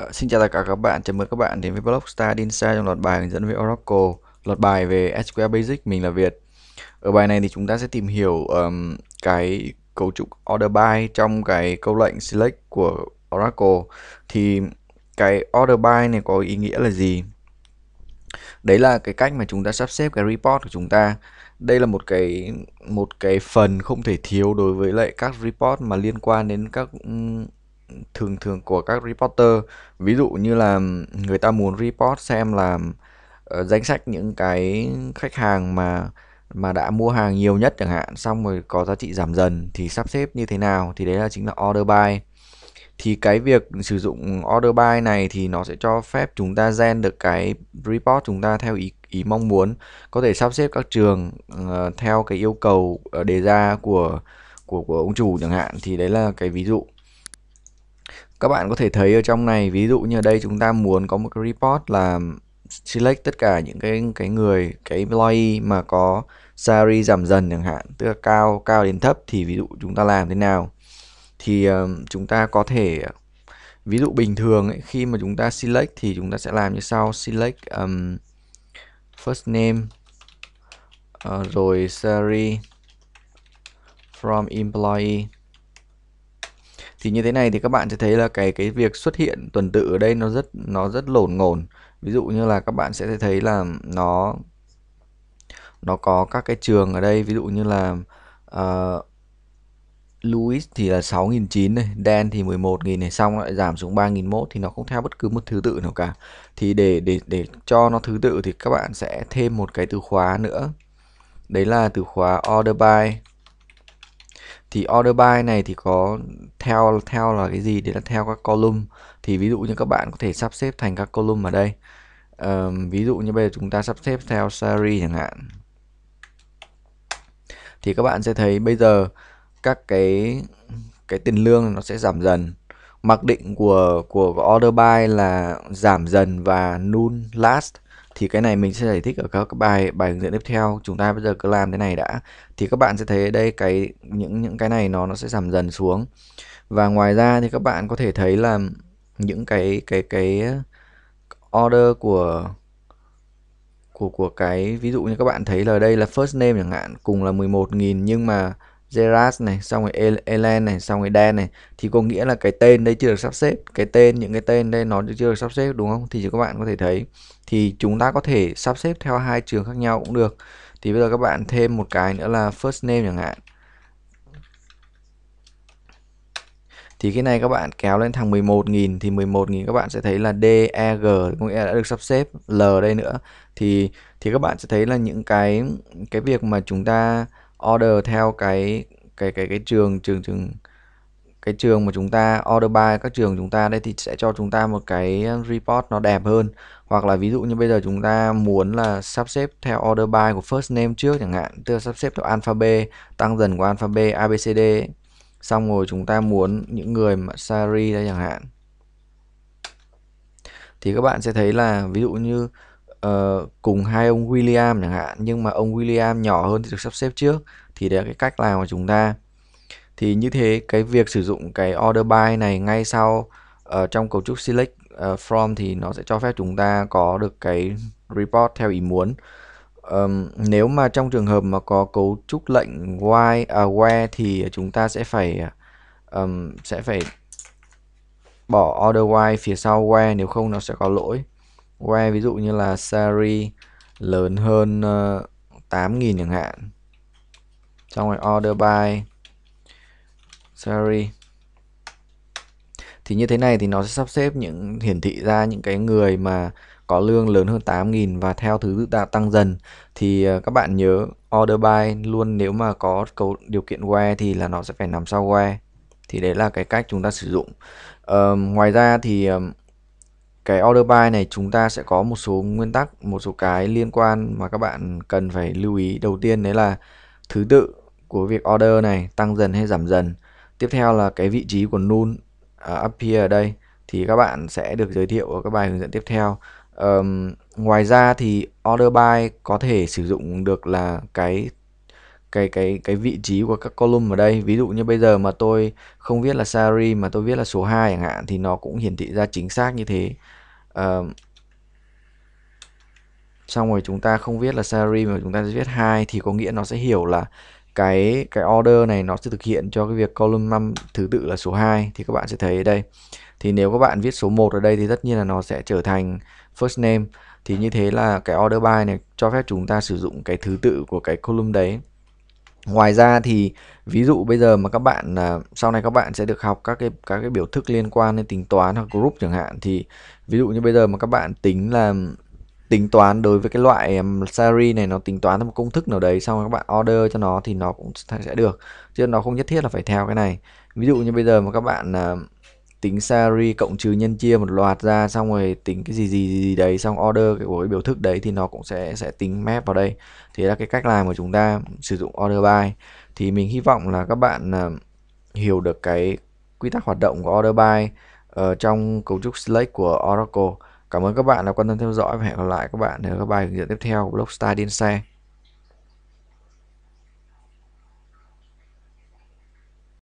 Ờ, xin chào tất cả các bạn, chào mừng các bạn đến với blog Star Dinsa trong loạt bài hướng dẫn về Oracle, loạt bài về SQL Basic, mình là Việt. Ở bài này thì chúng ta sẽ tìm hiểu um, cái cấu trúc order by trong cái câu lệnh select của Oracle. Thì cái order by này có ý nghĩa là gì? Đấy là cái cách mà chúng ta sắp xếp cái report của chúng ta. Đây là một cái một cái phần không thể thiếu đối với lại các report mà liên quan đến các thường thường của các reporter ví dụ như là người ta muốn report xem là uh, danh sách những cái khách hàng mà mà đã mua hàng nhiều nhất chẳng hạn xong rồi có giá trị giảm dần thì sắp xếp như thế nào thì đấy là chính là order buy thì cái việc sử dụng order buy này thì nó sẽ cho phép chúng ta gen được cái report chúng ta theo ý ý mong muốn có thể sắp xếp các trường uh, theo cái yêu cầu ờ, đề ra của của của ông chủ chẳng hạn thì đấy là cái ví dụ các bạn có thể thấy ở trong này ví dụ như ở đây chúng ta muốn có một cái report là select tất cả những cái cái người cái employee mà có salary giảm dần chẳng hạn tức là cao cao đến thấp thì ví dụ chúng ta làm thế nào thì uh, chúng ta có thể ví dụ bình thường ấy, khi mà chúng ta select thì chúng ta sẽ làm như sau select um, first name uh, rồi salary from employee thì như thế này thì các bạn sẽ thấy là cái cái việc xuất hiện tuần tự ở đây nó rất nó rất lổn ngổn ví dụ như là các bạn sẽ thấy là nó nó có các cái trường ở đây ví dụ như là uh, Louis thì là 6.900 này, Dan thì 11.000 này, xong lại giảm xuống 3.001 thì nó không theo bất cứ một thứ tự nào cả. Thì để để để cho nó thứ tự thì các bạn sẽ thêm một cái từ khóa nữa. Đấy là từ khóa order by thì order by này thì có theo theo là cái gì để là theo các column thì ví dụ như các bạn có thể sắp xếp thành các column ở đây um, ví dụ như bây giờ chúng ta sắp xếp theo series chẳng hạn thì các bạn sẽ thấy bây giờ các cái cái tiền lương nó sẽ giảm dần mặc định của của order by là giảm dần và null last thì cái này mình sẽ giải thích ở các bài bài hướng dẫn tiếp theo chúng ta bây giờ cứ làm thế này đã thì các bạn sẽ thấy đây cái những những cái này nó nó sẽ giảm dần xuống và ngoài ra thì các bạn có thể thấy là những cái cái cái order của của của cái ví dụ như các bạn thấy là đây là first name chẳng hạn cùng là 11.000 nhưng mà Geras này xong rồi Elen này xong rồi Dan này thì có nghĩa là cái tên đây chưa được sắp xếp cái tên những cái tên đây nó chưa được sắp xếp đúng không thì các bạn có thể thấy thì chúng ta có thể sắp xếp theo hai trường khác nhau cũng được thì bây giờ các bạn thêm một cái nữa là first name chẳng hạn thì cái này các bạn kéo lên thằng 11.000 thì 11.000 các bạn sẽ thấy là DEG có nghĩa là đã được sắp xếp L đây nữa thì thì các bạn sẽ thấy là những cái cái việc mà chúng ta order theo cái cái cái cái trường trường trường cái trường mà chúng ta order by các trường chúng ta đây thì sẽ cho chúng ta một cái report nó đẹp hơn hoặc là ví dụ như bây giờ chúng ta muốn là sắp xếp theo order by của first name trước chẳng hạn tức là sắp xếp theo alpha b tăng dần của alpha b abcd ấy. xong rồi chúng ta muốn những người mà sari đây chẳng hạn thì các bạn sẽ thấy là ví dụ như ờ, cùng hai ông William chẳng hạn nhưng mà ông William nhỏ hơn thì được sắp xếp trước thì đấy là cái cách làm của chúng ta thì như thế cái việc sử dụng cái order by này ngay sau uh, trong cấu trúc select uh, from thì nó sẽ cho phép chúng ta có được cái report theo ý muốn um, nếu mà trong trường hợp mà có cấu trúc lệnh why uh, where thì chúng ta sẽ phải um, sẽ phải bỏ order why phía sau where nếu không nó sẽ có lỗi que ví dụ như là sari lớn hơn uh, ờ, 8.000 chẳng hạn trong này order by sari thì như thế này thì nó sẽ sắp xếp những hiển thị ra những cái người mà có lương lớn hơn 8.000 và theo thứ tự tăng dần thì ờ, các bạn nhớ order by luôn nếu mà có câu điều kiện que thì là nó sẽ phải nằm sau que thì đấy là cái cách chúng ta sử dụng um, ngoài ra thì um, cái order by này chúng ta sẽ có một số nguyên tắc một số cái liên quan mà các bạn cần phải lưu ý đầu tiên đấy là thứ tự của việc order này tăng dần hay giảm dần tiếp theo là cái vị trí của null uh, up here ở đây thì các bạn sẽ được giới thiệu ở các bài hướng dẫn tiếp theo um, ngoài ra thì order by có thể sử dụng được là cái cái cái cái vị trí của các column ở đây ví dụ như bây giờ mà tôi không viết là salary mà tôi viết là số 2 chẳng hạn thì nó cũng hiển thị ra chính xác như thế uh, xong rồi chúng ta không viết là salary mà chúng ta sẽ viết 2 thì có nghĩa nó sẽ hiểu là cái cái order này nó sẽ thực hiện cho cái việc column 5 thứ tự là số 2 thì các bạn sẽ thấy ở đây. Thì nếu các bạn viết số 1 ở đây thì tất nhiên là nó sẽ trở thành first name. Thì như thế là cái order by này cho phép chúng ta sử dụng cái thứ tự của cái column đấy ngoài ra thì ví dụ bây giờ mà các bạn à, sau này các bạn sẽ được học các cái các cái biểu thức liên quan đến tính toán hoặc group chẳng hạn thì ví dụ như bây giờ mà các bạn tính là tính toán đối với cái loại salary này nó tính toán một công thức nào đấy xong các bạn order cho nó thì nó cũng sẽ được chứ nó không nhất thiết là phải theo cái này ví dụ như bây giờ mà các bạn à, tính salary cộng trừ nhân chia một loạt ra xong rồi tính cái gì gì gì, gì đấy xong order cái của cái biểu thức đấy thì nó cũng sẽ sẽ tính map vào đây thì là cái cách làm của chúng ta sử dụng order by thì mình hy vọng là các bạn uh, hiểu được cái quy tắc hoạt động của order by uh, trong cấu trúc select của Oracle cảm ơn các bạn đã quan tâm theo dõi và hẹn gặp lại các bạn ở các bài hướng dẫn tiếp theo của blockstar Điên Xe